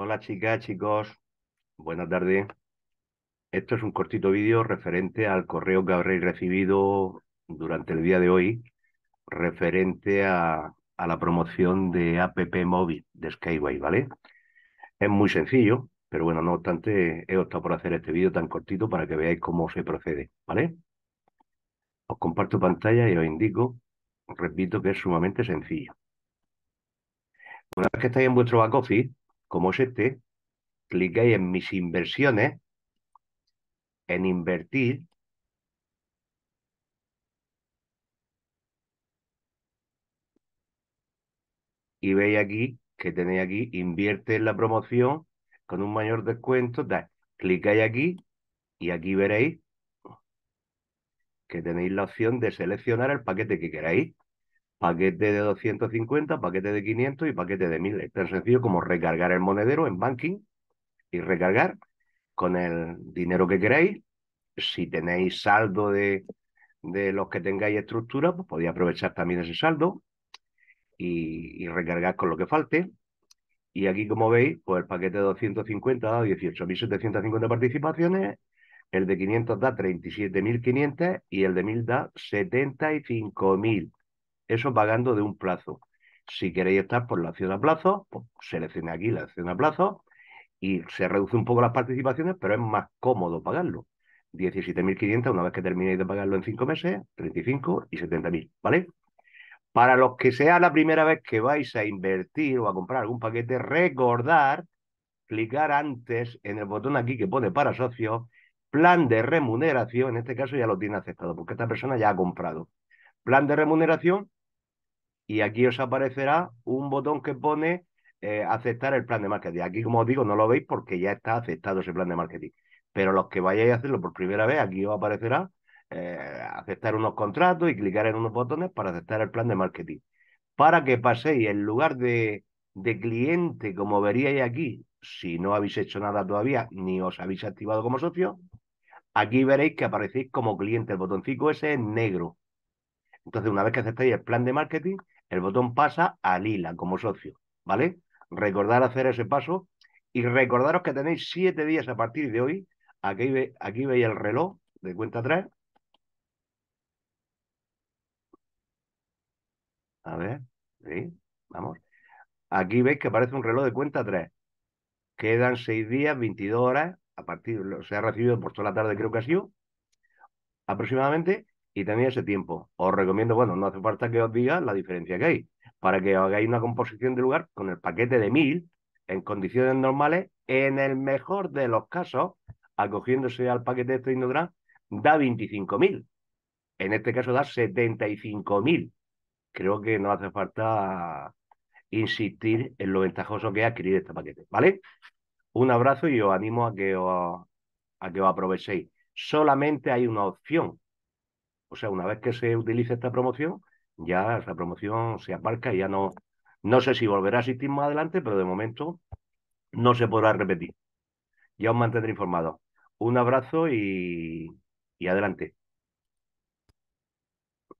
Hola chicas, chicos. Buenas tardes. Esto es un cortito vídeo referente al correo que habréis recibido durante el día de hoy, referente a, la promoción de app móvil de Skyway, ¿vale? Es muy sencillo, pero bueno, no obstante, he optado por hacer este vídeo tan cortito para que veáis cómo se procede, ¿vale? Os comparto pantalla y os indico, repito que es sumamente sencillo. Una vez que estáis en vuestro back office, como es este, clicáis en mis inversiones, en invertir, y veis aquí que tenéis aquí, invierte en la promoción con un mayor descuento, da, clicáis aquí y aquí veréis que tenéis la opción de seleccionar el paquete que queráis paquete de 250, paquete de 500 y paquete de 1000. Es tan sencillo como recargar el monedero en banking y recargar con el dinero que queráis. Si tenéis saldo de, de los que tengáis estructura, pues podéis aprovechar también ese saldo y, recargar con lo que falte. Y aquí, como veis, pues el paquete de 250 da 18.750 participaciones, el de 500 da 37.500 y el de 1.000 da 75.000. Eso pagando de un plazo. Si queréis estar por pues la acción a plazo, pues aquí la acción a plazo y se reduce un poco las participaciones, pero es más cómodo pagarlo. 17.500 una vez que terminéis de pagarlo en 5 meses, 35 y 70.000, ¿vale? Para los que sea la primera vez que vais a invertir o a comprar algún paquete, recordar clicar antes en el botón aquí que pone para socios, plan de remuneración, en este caso ya lo tiene aceptado, porque esta persona ya ha comprado. Plan de remuneración, y aquí os aparecerá un botón que pone eh, aceptar el plan de marketing. Aquí, como os digo, no lo veis porque ya está aceptado ese plan de marketing. Pero los que vayáis a hacerlo por primera vez, aquí os aparecerá eh, aceptar unos contratos y clicar en unos botones para aceptar el plan de marketing. Para que paséis en lugar de, de cliente, como veríais aquí, si no habéis hecho nada todavía ni os habéis activado como socio, aquí veréis que aparecéis como cliente. El botoncito ese es negro. Entonces, una vez que aceptéis el plan de marketing, el botón pasa a lila como socio, ¿vale? Recordar hacer ese paso y recordaros que tenéis siete días a partir de hoy. Aquí, ve, aquí veis el reloj de cuenta 3. A ver, sí, vamos. Aquí veis que aparece un reloj de cuenta 3. Quedan seis días, 22 horas. A partir, se ha recibido por toda la tarde, creo que ha sido aproximadamente y también ese tiempo. Os recomiendo, bueno, no hace falta que os diga la diferencia que hay, para que hagáis una composición de lugar con el paquete de 1000 en condiciones normales, en el mejor de los casos, acogiéndose al paquete de Tecnodrán, da 25.000. En este caso da 75.000. Creo que no hace falta insistir en lo ventajoso que es adquirir este paquete, ¿vale? Un abrazo y os animo a que a que os aprovechéis. Solamente hay una opción o sea, una vez que se utilice esta promoción, ya esa promoción se aparca y ya no, no sé si volverá a existir más adelante, pero de momento no se podrá repetir. Ya os mantendré informado. Un abrazo y adelante.